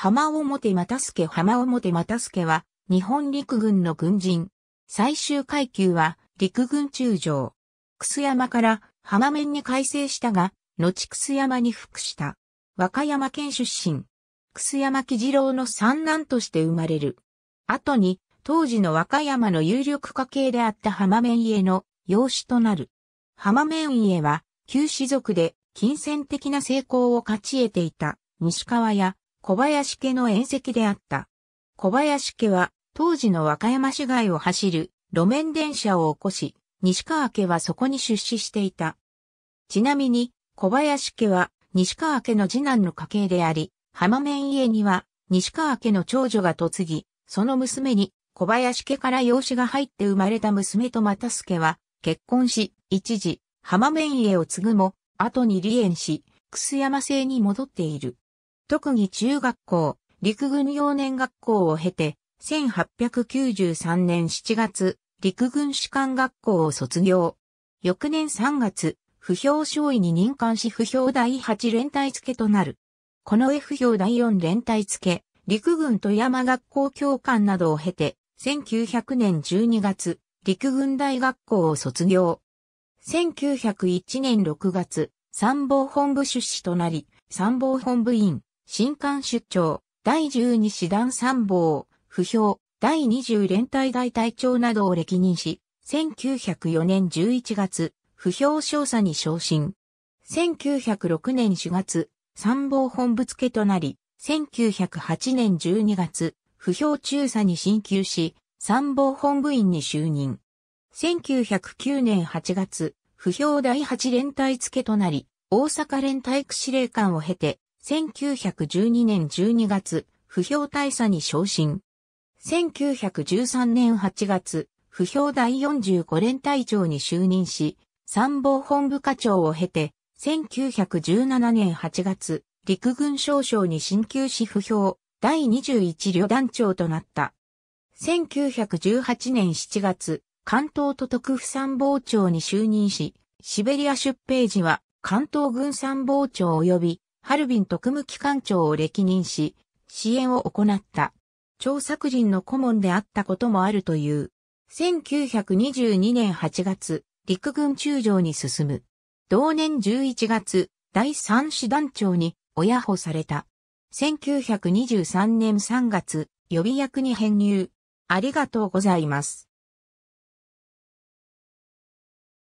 浜表又助浜表又助は、日本陸軍の軍人。最終階級は、陸軍中将。楠山から浜面に改正したが、後楠山に服した。和歌山県出身。楠山喜次郎の三男として生まれる。後に、当時の和歌山の有力家系であった浜面家の養子となる。浜面家は、旧士族で金銭的な成功を勝ち得ていた西川や小林家の縁石であった。小林家は当時の和歌山市街を走る路面電車を起こし、西川家はそこに出資していた。ちなみに、小林家は西川家の次男の家系であり、浜面家には西川家の長女が嫁ぎ、その娘に小林家から養子が入って生まれた娘と又助は結婚し、一時浜面家を継ぐも、後に離縁し、楠山姓に戻っている。特技中学校、陸軍幼年学校を経て、1893年7月、陸軍士官学校を卒業。翌年3月、不評少尉に任官し不評第8連隊付となる。この F 評第4連隊付、陸軍富山学校教官などを経て、1900年12月、陸軍大学校を卒業。1901年6月、参謀本部出資となり、参謀本部員、新艦出張、第十二師団参謀、不評、第二十連隊大隊長などを歴任し、1904年11月、不評少佐に昇進。1906年4月、参謀本部付となり、1908年12月、不評中佐に進級し、参謀本部員に就任。1909年8月、不評第8連隊付となり、大阪連体区司令官を経て、1912年12月、不評大佐に昇進。1913年8月、不評第45連隊長に就任し、参謀本部課長を経て、1917年8月、陸軍少将に進級し不評、第21旅団長となった。1918年7月、関東都督府参謀長に就任し、シベリア出兵時は関東軍参謀長及びハルビン特務機関長を歴任し、支援を行った。調作人の顧問であったこともあるという。1922年8月、陸軍中将に進む。同年11月、第3師団長に親保された。1923年3月、予備役に編入。ありがとうございます。